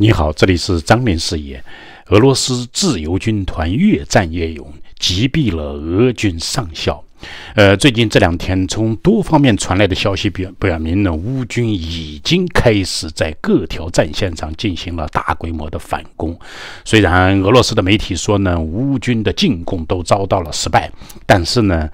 你好，这里是张明视野。俄罗斯自由军团越战越勇，击毙了俄军上校。呃，最近这两天从多方面传来的消息表表明呢，乌军已经开始在各条战线上进行了大规模的反攻。虽然俄罗斯的媒体说呢，乌军的进攻都遭到了失败，但是呢，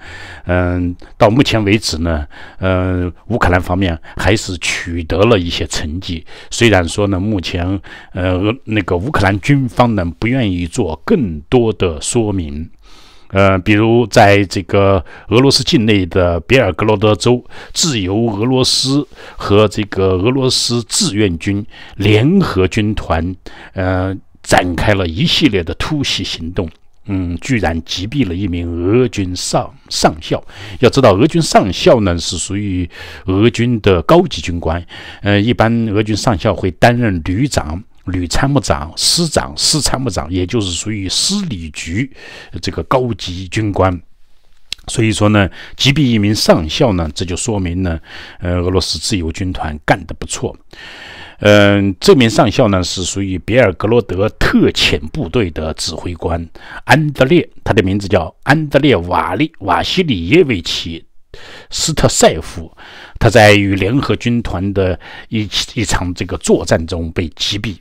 嗯，到目前为止呢，呃，乌克兰方面还是取得了一些成绩。虽然说呢，目前呃，那个乌克兰军方呢不愿意做更多的说明。呃，比如在这个俄罗斯境内的比尔格罗德州，自由俄罗斯和这个俄罗斯志愿军联合军团，呃，展开了一系列的突袭行动。嗯，居然击毙了一名俄军上上校。要知道，俄军上校呢是属于俄军的高级军官。呃，一般俄军上校会担任旅长。旅参谋长、师长、师参谋长，也就是属于师礼局这个高级军官。所以说呢，击毙一名上校呢，这就说明呢，呃，俄罗斯自由军团干得不错。嗯，这名上校呢是属于比尔格罗德特遣部队的指挥官安德烈，他的名字叫安德烈瓦利瓦西里耶维奇斯特塞夫，他在与联合军团的一一场这个作战中被击毙。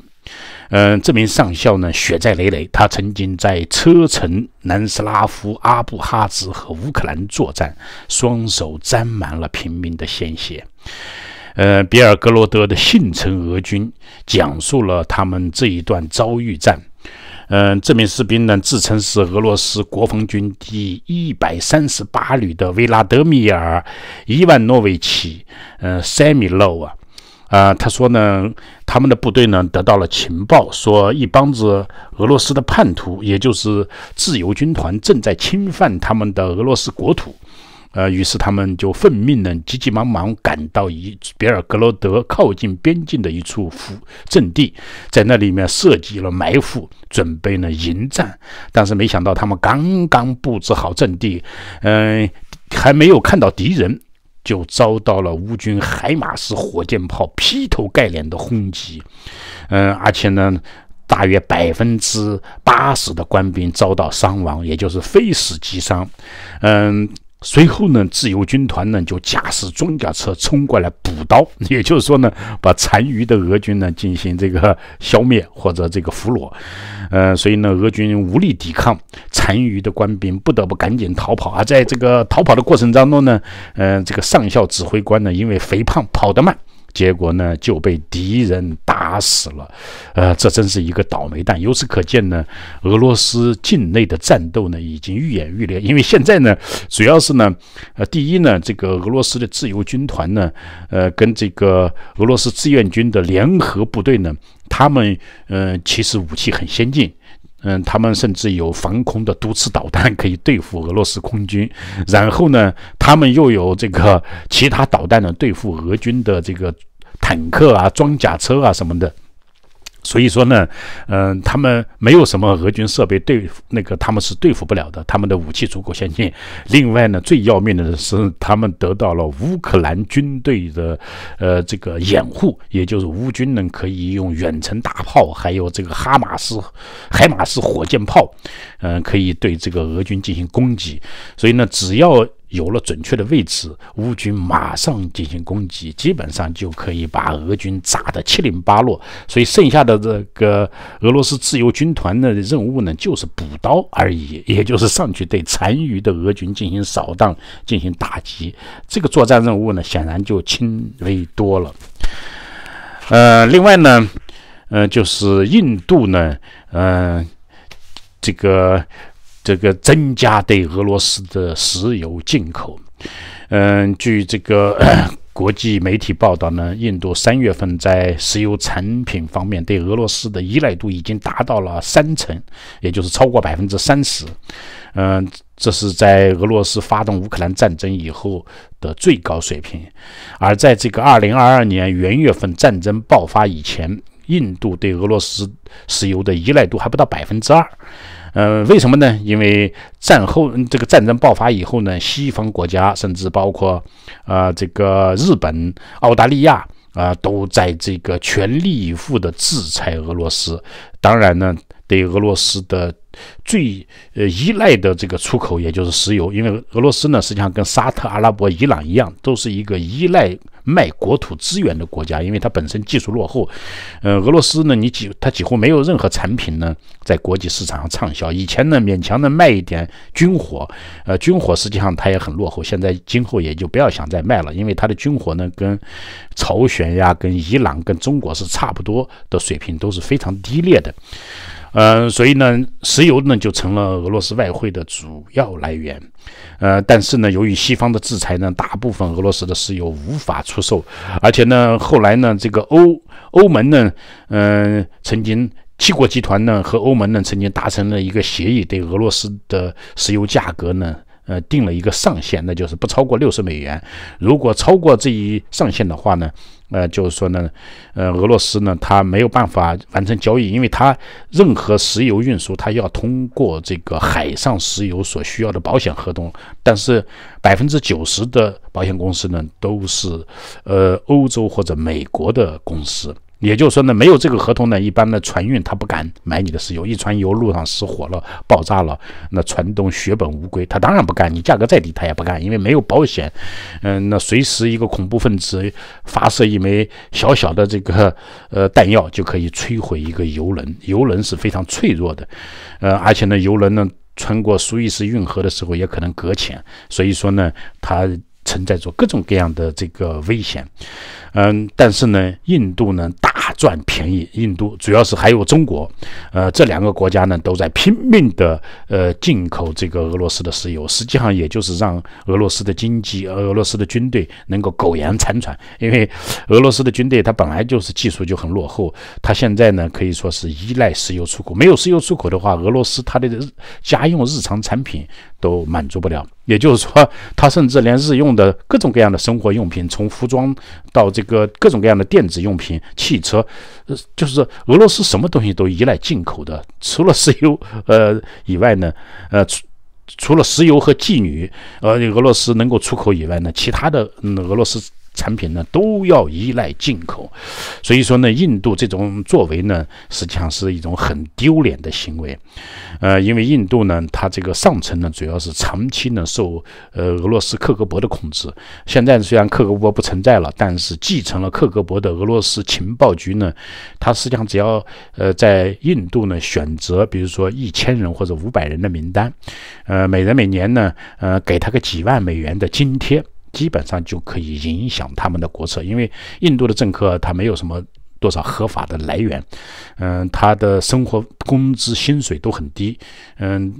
嗯，这名上校呢，血债累累。他曾经在车臣、南斯拉夫、阿布哈兹和乌克兰作战，双手沾满了平民的鲜血。呃，比尔格罗德的幸存俄军讲述了他们这一段遭遇战。嗯，这名士兵呢，自称是俄罗斯国防军第一百三十八旅的维拉德米尔·伊万诺维奇。呃，Samilo 啊。啊，他说呢，他们的部队呢得到了情报，说一帮子俄罗斯的叛徒，也就是自由军团正在侵犯他们的俄罗斯国土。呃，于是他们就奉命呢，急急忙忙赶到一别尔格罗德靠近边境的一处伏阵地，在那里面设计了埋伏，准备呢迎战。但是没想到，他们刚刚布置好阵地，嗯，还没有看到敌人。就遭到了乌军海马斯火箭炮劈头盖脸的轰击，嗯，而且呢，大约百分之八十的官兵遭到伤亡，也就是非死即伤，嗯。随后呢，自由军团呢就驾驶装甲车冲过来补刀，也就是说呢，把残余的俄军呢进行这个消灭或者这个俘虏，呃，所以呢，俄军无力抵抗，残余的官兵不得不赶紧逃跑。而在这个逃跑的过程当中呢，嗯，这个上校指挥官呢因为肥胖跑得慢。结果呢就被敌人打死了，呃，这真是一个倒霉蛋。由此可见呢，俄罗斯境内的战斗呢已经愈演愈烈，因为现在呢主要是呢，呃，第一呢，这个俄罗斯的自由军团呢，呃，跟这个俄罗斯志愿军的联合部队呢，他们嗯，其实武器很先进。嗯，他们甚至有防空的毒刺导弹可以对付俄罗斯空军，然后呢，他们又有这个其他导弹呢对付俄军的这个坦克啊、装甲车啊什么的。所以说呢，嗯，他们没有什么俄军设备对付那个，他们是对付不了的。他们的武器足够先进。另外呢，最要命的是，他们得到了乌克兰军队的，呃，这个掩护，也就是乌军呢可以用远程大炮，还有这个哈马斯、海马斯火箭炮，嗯，可以对这个俄军进行攻击。所以呢，只要。有了准确的位置，乌军马上进行攻击，基本上就可以把俄军炸得七零八落。所以剩下的这个俄罗斯自由军团的任务呢，就是补刀而已，也就是上去对残余的俄军进行扫荡、进行打击。这个作战任务呢，显然就轻微多了。呃，另外呢，呃，就是印度呢，呃，这个。这个增加对俄罗斯的石油进口。嗯，据这个 国际媒体报道呢，印度三月份在石油产品方面对俄罗斯的依赖度已经达到了三成，也就是超过百分之三十。嗯，这是在俄罗斯发动乌克兰战争以后的最高水平。而在这个二零二二年元月份战争爆发以前，印度对俄罗斯石油的依赖度还不到百分之二。呃，为什么呢？因为战后这个战争爆发以后呢，西方国家甚至包括，呃，这个日本、澳大利亚啊，都在这个全力以赴的制裁俄罗斯。当然呢。对俄罗斯的最呃依赖的这个出口，也就是石油。因为俄罗斯呢，实际上跟沙特、阿拉伯、伊朗一样，都是一个依赖卖国土资源的国家。因为它本身技术落后，嗯，俄罗斯呢，你几它几乎没有任何产品呢在国际市场上畅销。以前呢，勉强的卖一点军火，呃，军火实际上它也很落后。现在今后也就不要想再卖了，因为它的军火呢，跟朝鲜呀、跟伊朗、跟中国是差不多的水平，都是非常低劣的。嗯，所以呢，石油呢就成了俄罗斯外汇的主要来源。呃，但是呢，由于西方的制裁呢，大部分俄罗斯的石油无法出售，而且呢，后来呢，这个欧欧盟呢，嗯，曾经七国集团呢和欧盟呢曾经达成了一个协议，对俄罗斯的石油价格呢，呃，定了一个上限，那就是不超过六十美元。如果超过这一上限的话呢？呃，就是说呢，呃，俄罗斯呢，它没有办法完成交易，因为它任何石油运输，它要通过这个海上石油所需要的保险合同，但是百分之九十的保险公司呢，都是呃欧洲或者美国的公司。也就是说呢，没有这个合同呢，一般的船运他不敢买你的石油。一船油路上失火了、爆炸了，那船东血本无归，他当然不干。你价格再低，他也不干，因为没有保险。嗯，那随时一个恐怖分子发射一枚小小的这个呃弹药就可以摧毁一个油轮，油轮是非常脆弱的。呃，而且呢，油轮呢穿过苏伊士运河的时候也可能搁浅，所以说呢，他。存在着各种各样的这个危险，嗯，但是呢，印度呢大。赚便宜，印度主要是还有中国，呃，这两个国家呢都在拼命的呃进口这个俄罗斯的石油，实际上也就是让俄罗斯的经济、俄罗斯的军队能够苟延残喘，因为俄罗斯的军队它本来就是技术就很落后，它现在呢可以说是依赖石油出口，没有石油出口的话，俄罗斯它的日家用日常产品都满足不了，也就是说，它甚至连日用的各种各样的生活用品，从服装到这个各种各样的电子用品、汽车。呃，就是俄罗斯什么东西都依赖进口的，除了石油 呃以外呢，呃，除除了石油和妓女，呃，俄罗斯能够出口以外呢，其他的俄罗斯。产品呢都要依赖进口，所以说呢，印度这种作为呢，实际上是一种很丢脸的行为。呃，因为印度呢，它这个上层呢，主要是长期呢受呃俄罗斯克格勃的控制。现在虽然克格勃不存在了，但是继承了克格勃的俄罗斯情报局呢，它实际上只要呃在印度呢选择，比如说一千人或者五百人的名单，呃，每人每年呢，呃，给他个几万美元的津贴。基本上就可以影响他们的国策，因为印度的政客他没有什么。多少合法的来源？嗯，他的生活工资薪水都很低。嗯，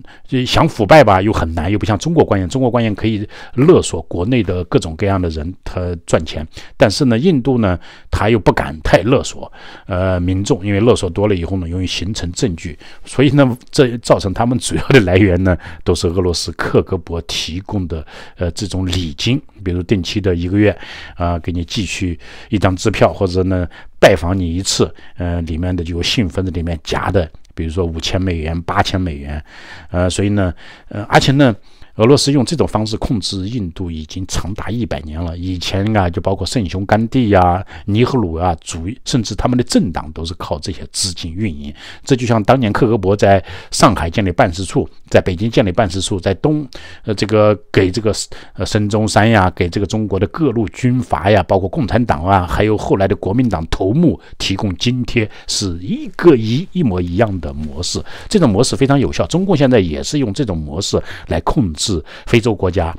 想腐败吧又很难，又不像中国官员，中国官员可以勒索国内的各种各样的人，他赚钱。但是呢，印度呢，他又不敢太勒索，呃，民众，因为勒索多了以后呢，容易形成证据。所以呢，这造成他们主要的来源呢，都是俄罗斯克格勃提供的呃这种礼金，比如定期的一个月啊，给你寄去一张支票，或者呢。拜访你一次，呃，里面的就有信封子里面夹的，比如说五千美元、八千美元，呃，所以呢，呃，而且呢。俄罗斯用这种方式控制印度已经长达一百年了。以前啊，就包括圣雄甘地呀、尼赫鲁啊，主甚至他们的政党都是靠这些资金运营。这就像当年克格勃在上海建立办事处，在北京建立办事处，在东，呃，这个给这个呃孙中山呀，给这个中国的各路军阀呀，包括共产党啊，还有后来的国民党头目提供津贴，是一个一一模一样的模式。这种模式非常有效。中共现在也是用这种模式来控制。是非洲国家，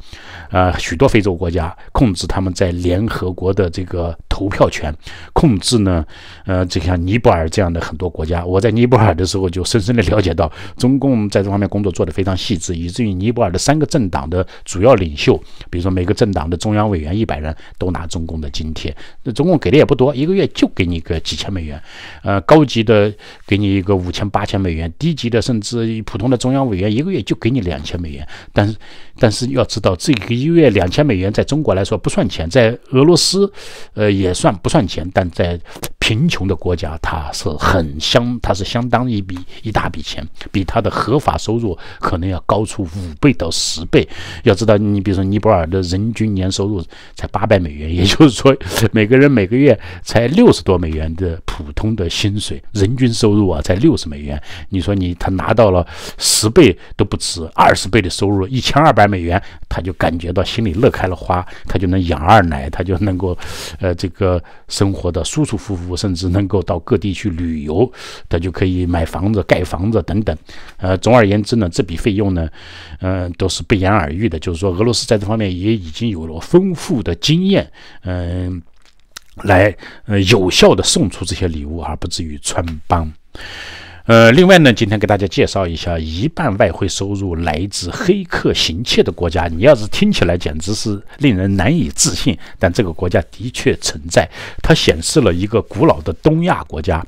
呃，许多非洲国家控制他们在联合国的这个投票权，控制呢，呃，就像尼泊尔这样的很多国家，我在尼泊尔的时候就深深的了解到，中共在这方面工作做得非常细致，以至于尼泊尔的三个政党的主要领袖，比如说每个政党的中央委员一百人都拿中共的津贴，那中共给的也不多，一个月就给你个几千美元，呃，高级的给你一个五千八千美元，低级的甚至普通的中央委员一个月就给你两千美元，但是。但是要知道，这个一个月两千美元，在中国来说不算钱，在俄罗斯，呃，也算不算钱，但在。贫穷的国家，它是很相，它是相当一笔一大笔钱，比它的合法收入可能要高出五倍到十倍。要知道，你比如说尼泊尔的人均年收入才八百美元，也就是说，每个人每个月才六十多美元的普通的薪水，人均收入啊才六十美元。你说你他拿到了十倍都不止，二十倍的收入一千二百美元，他就感觉到心里乐开了花，他就能养二奶，他就能够，呃，这个生活的舒舒服服。甚至能够到各地去旅游，他就可以买房子、盖房子等等。呃，总而言之呢，这笔费用呢，嗯，都是不言而喻的。就是说，俄罗斯在这方面也已经有了丰富的经验，嗯，来呃有效的送出这些礼物，而不至于穿帮。呃，另外呢，今天给大家介绍一下，一半外汇收入来自黑客行窃的国家。你要是听起来简直是令人难以置信，但这个国家的确存在。它显示了一个古老的东亚国家，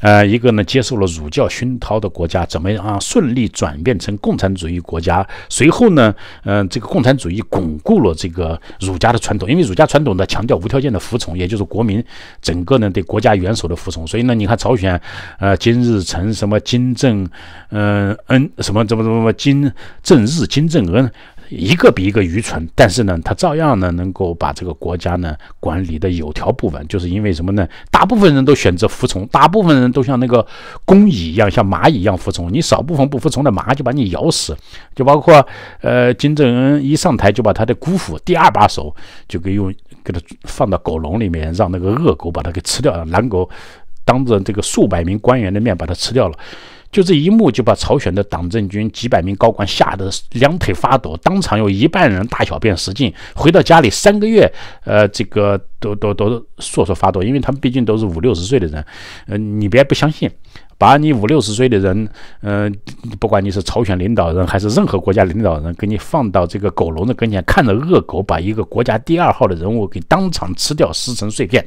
呃，一个呢接受了儒教熏陶的国家，怎么样顺利转变成共产主义国家？随后呢，嗯，这个共产主义巩固了这个儒家的传统，因为儒家传统呢强调无条件的服从，也就是国民整个呢对国家元首的服从。所以呢，你看朝鲜，呃，金日成。什么金正，嗯恩什么怎么怎么么金正日、金正恩，一个比一个愚蠢。但是呢，他照样呢能够把这个国家呢管理的有条不紊，就是因为什么呢？大部分人都选择服从，大部分人都像那个公蚁一样，像蚂蚁一样服从。你少部分不服从的蚂上就把你咬死。就包括呃金正恩一上台就把他的姑父第二把手就给用给他放到狗笼里面，让那个恶狗把它给吃掉，狼狗。当着这个数百名官员的面把他吃掉了，就这一幕就把朝鲜的党政军几百名高官吓得两腿发抖，当场有一半人大小便失禁，回到家里三个月，呃，这个都都都瑟瑟发抖，因为他们毕竟都是五六十岁的人。呃，你别不相信，把你五六十岁的人，嗯，不管你是朝鲜领导人还是任何国家领导人，给你放到这个狗笼子跟前，看着恶狗把一个国家第二号的人物给当场吃掉、撕成碎片，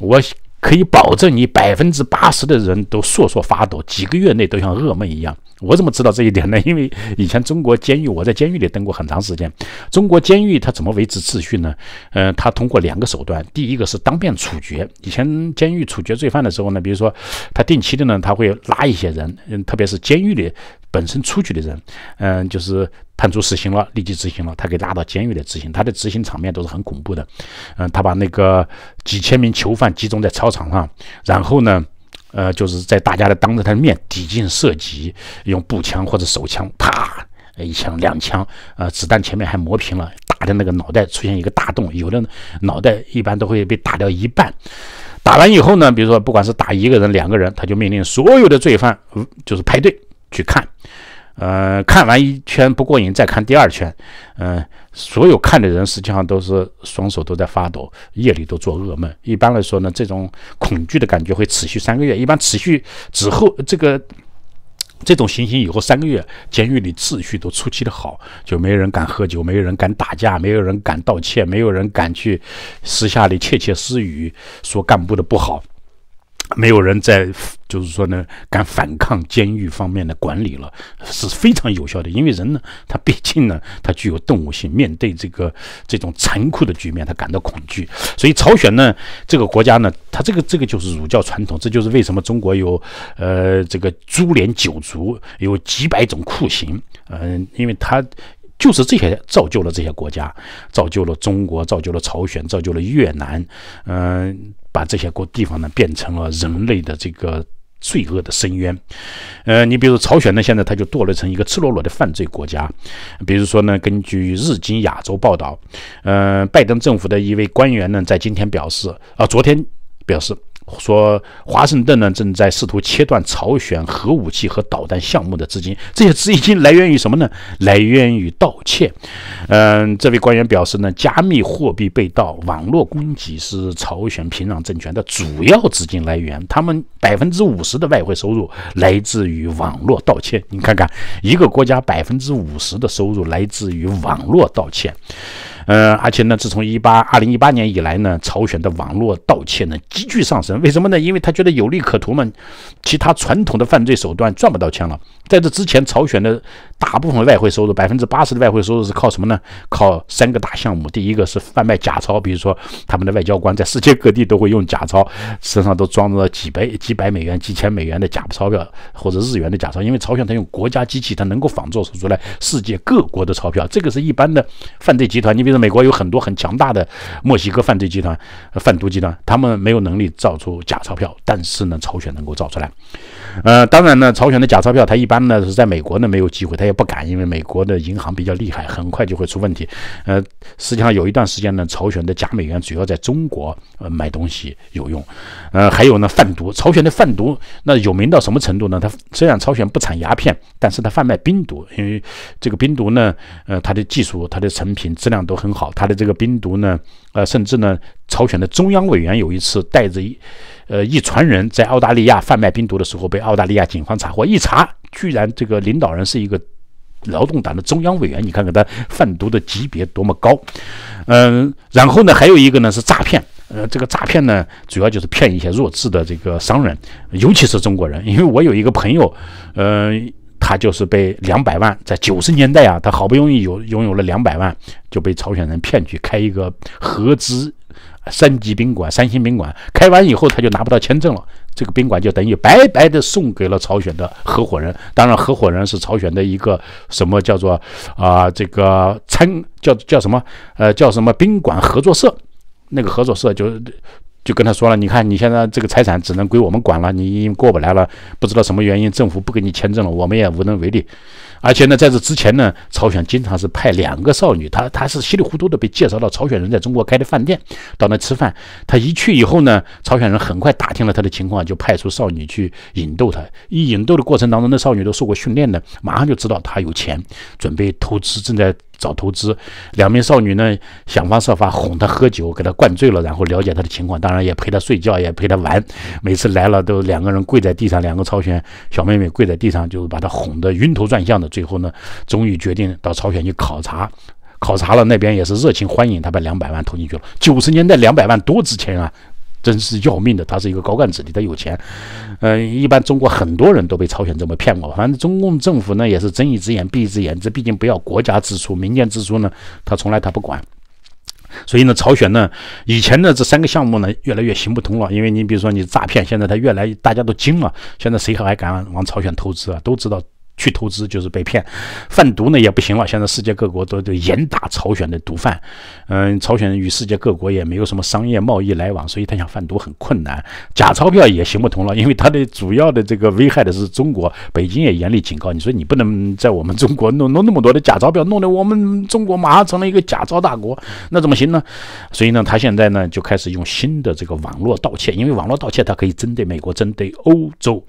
我。可以保证你百分之八十的人都瑟瑟发抖，几个月内都像噩梦一样。我怎么知道这一点呢？因为以前中国监狱，我在监狱里蹲过很长时间。中国监狱他怎么维持秩序呢？嗯，他通过两个手段，第一个是当面处决。以前监狱处决罪犯的时候呢，比如说，他定期的呢，他会拉一些人，嗯，特别是监狱里。本身出去的人，嗯，就是判处死刑了，立即执行了，他给拉到监狱来执行。他的执行场面都是很恐怖的，嗯，他把那个几千名囚犯集中在操场上，然后呢，呃，就是在大家的当着他的面抵近射击，用步枪或者手枪，啪，一枪两枪，呃，子弹前面还磨平了，打的那个脑袋出现一个大洞，有的脑袋一般都会被打掉一半。打完以后呢，比如说不管是打一个人两个人，他就命令所有的罪犯，就是排队去看。呃，看完一圈不过瘾，再看第二圈。嗯，所有看的人实际上都是双手都在发抖，夜里都做噩梦。一般来说呢，这种恐惧的感觉会持续三个月。一般持续之后，这个这种情刑以后三个月，监狱里秩序都出奇的好，就没人敢喝酒，没人敢打架，没有人敢盗窃，没有人敢去私下里窃窃私语说干部的不好。没有人在，就是说呢，敢反抗监狱方面的管理了，是非常有效的。因为人呢，他毕竟呢，他具有动物性，面对这个这种残酷的局面，他感到恐惧。所以朝鲜呢，这个国家呢，他这个这个就是儒教传统，这就是为什么中国有，呃，这个株连九族，有几百种酷刑，嗯，因为他就是这些造就了这些国家，造就了中国，造就了朝鲜，造就了越南，嗯。把这些国地方呢变成了人类的这个罪恶的深渊，呃，你比如朝鲜呢，现在它就堕落成一个赤裸裸的犯罪国家。比如说呢，根据《日经亚洲》报道，呃，拜登政府的一位官员呢在今天表示，啊，昨天表示。说华盛顿呢正在试图切断朝鲜核武器和导弹项目的资金，这些资金来源于什么呢？来源于盗窃。嗯，这位官员表示呢，加密货币被盗，网络攻击是朝鲜平壤政权的主要资金来源，他们百分之五十的外汇收入来自于网络盗窃。你看看，一个国家百分之五十的收入来自于网络盗窃。嗯，而且呢，自从一八二零一八年以来呢，朝鲜的网络盗窃呢急剧上升。为什么呢？因为他觉得有利可图嘛，其他传统的犯罪手段赚不到钱了。在这之前，朝鲜的。大部分外汇收入，百分之八十的外汇收入是靠什么呢？靠三个大项目。第一个是贩卖假钞，比如说他们的外交官在世界各地都会用假钞，身上都装着几百几百美元、几千美元的假钞票，或者日元的假钞。因为朝鲜它用国家机器，它能够仿造出来世界各国的钞票。这个是一般的犯罪集团，你比如说美国有很多很强大的墨西哥犯罪集团、贩毒集团，他们没有能力造出假钞票，但是呢，朝鲜能够造出来。呃，当然呢，朝鲜的假钞票，它一般呢是在美国呢没有机会，它也不敢，因为美国的银行比较厉害，很快就会出问题。呃，实际上有一段时间呢，朝鲜的假美元主要在中国呃买东西有用。呃，还有呢，贩毒。朝鲜的贩毒那有名到什么程度呢？它虽然朝鲜不产鸦片，但是它贩卖冰毒，因为这个冰毒呢，呃，它的技术、它的成品质量都很好，它的这个冰毒呢，呃，甚至呢，朝鲜的中央委员有一次带着一。呃，一船人在澳大利亚贩卖冰毒的时候被澳大利亚警方查获，一查居然这个领导人是一个劳动党的中央委员，你看看他贩毒的级别多么高。嗯，然后呢，还有一个呢是诈骗，呃，这个诈骗呢主要就是骗一些弱智的这个商人，尤其是中国人，因为我有一个朋友，呃，他就是被两百万，在九十年代啊，他好不容易有拥有了两百万，就被朝鲜人骗去开一个合资。三级宾馆、三星宾馆开完以后，他就拿不到签证了。这个宾馆就等于白白的送给了朝鲜的合伙人。当然，合伙人是朝鲜的一个什么叫做啊？这个参叫叫什么？呃，叫什么宾馆合作社？那个合作社就就跟他说了：“你看，你现在这个财产只能归我们管了。你已经过不来了，不知道什么原因，政府不给你签证了，我们也无能为力。”而且呢，在这之前呢，朝鲜经常是派两个少女，她她是稀里糊涂的被介绍到朝鲜人在中国开的饭店，到那吃饭。她一去以后呢，朝鲜人很快打听了她的情况，就派出少女去引逗她。一引逗的过程当中，那少女都受过训练的，马上就知道她有钱，准备投资，正在。找投资，两名少女呢想方设法哄他喝酒，给他灌醉了，然后了解他的情况，当然也陪他睡觉，也陪他玩。每次来了都两个人跪在地上，两个朝鲜小妹妹跪在地上，就把他哄得晕头转向的。最后呢，终于决定到朝鲜去考察，考察了那边也是热情欢迎他，把两百万投进去了。九十年代两百万多值钱啊。真是要命的，他是一个高干子弟，他有钱。呃，一般中国很多人都被朝鲜这么骗过，反正中共政府呢也是睁一只眼闭一只眼，这毕竟不要国家支出，民间支出呢他从来他不管。所以呢，朝鲜呢以前的这三个项目呢越来越行不通了，因为你比如说你诈骗，现在他越来大家都惊了，现在谁还敢往朝鲜投资啊？都知道。去投资就是被骗，贩毒呢也不行了。现在世界各国都都严打朝鲜的毒贩。嗯，朝鲜与世界各国也没有什么商业贸易来往，所以他想贩毒很困难。假钞票也行不通了，因为它的主要的这个危害的是中国。北京也严厉警告你说你不能在我们中国弄弄那么多的假钞票，弄得我们中国马上成了一个假钞大国，那怎么行呢？所以呢，他现在呢就开始用新的这个网络盗窃，因为网络盗窃它可以针对美国、针对欧洲，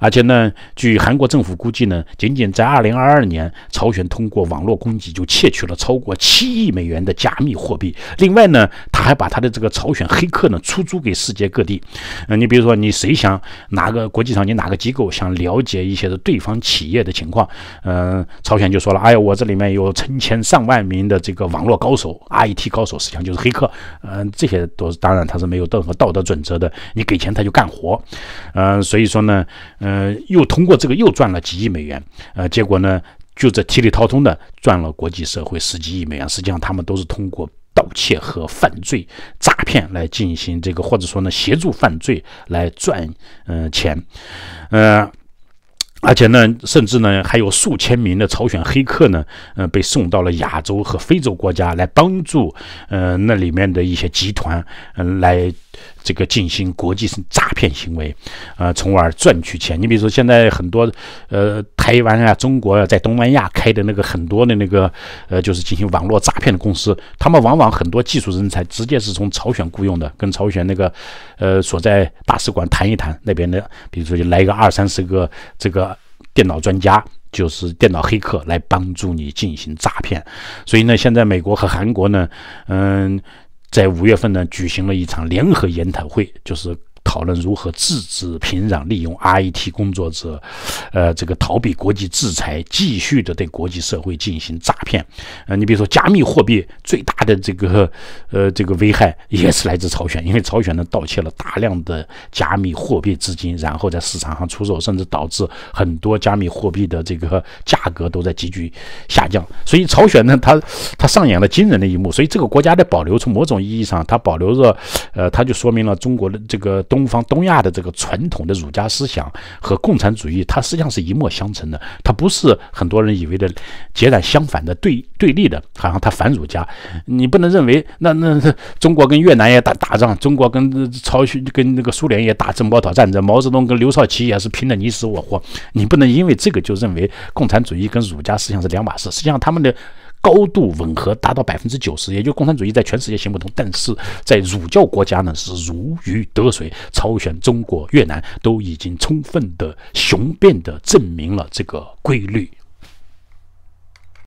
而且呢，据韩国政府估计呢。仅仅在二零二二年，朝鲜通过网络攻击就窃取了超过七亿美元的加密货币。另外呢，他还把他的这个朝鲜黑客呢出租给世界各地。嗯，你比如说，你谁想哪个国际上，你哪个机构想了解一些的对方企业的情况，呃，朝鲜就说了，哎呀，我这里面有成千上万名的这个网络高手，I T 高手，实际上就是黑客。嗯，这些都是当然他是没有任何道德准则的，你给钱他就干活。嗯，所以说呢，嗯，又通过这个又赚了几亿美元。呃，结果呢，就这体力掏空的赚了国际社会十几亿美元。实际上，他们都是通过盗窃和犯罪、诈骗来进行这个，或者说呢，协助犯罪来赚嗯钱，呃，而且呢，甚至呢，还有数千名的朝鲜黑客呢，呃，被送到了亚洲和非洲国家来帮助，呃，那里面的一些集团，嗯，来这个进行国际性诈骗行为，啊，从而赚取钱。你比如说，现在很多呃。台湾啊，中国啊，在东南亚开的那个很多的那个，呃，就是进行网络诈骗的公司，他们往往很多技术人才直接是从朝鲜雇佣的，跟朝鲜那个，呃，所在大使馆谈一谈，那边的，比如说就来一个二三十个这个电脑专家，就是电脑黑客来帮助你进行诈骗。所以呢，现在美国和韩国呢，嗯，在五月份呢举行了一场联合研讨会，就是。讨论如何制止平壤利用 R E T 工作者，呃，这个逃避国际制裁，继续的对国际社会进行诈骗。呃，你比如说加密货币最大的这个，呃，这个危害也是来自朝鲜，因为朝鲜呢盗窃了大量的加密货币资金，然后在市场上出售，甚至导致很多加密货币的这个价格都在急剧下降。所以朝鲜呢，它它上演了惊人的一幕。所以这个国家的保留，从某种意义上，它保留着，呃，它就说明了中国的这个东。东方、东亚的这个传统的儒家思想和共产主义，它实际上是一脉相承的，它不是很多人以为的截然相反的对对立的，好像它反儒家。你不能认为那那中国跟越南也打打仗，中国跟朝跟那个苏联也打珍宝岛战争，毛泽东跟刘少奇也是拼的你死我活。你不能因为这个就认为共产主义跟儒家思想是两码事，实际上他们的。高度吻合，达到百分之九十，也就共产主义在全世界行不通，但是在儒教国家呢是如鱼得水。朝鲜、中国、越南都已经充分的、雄辩的证明了这个规律。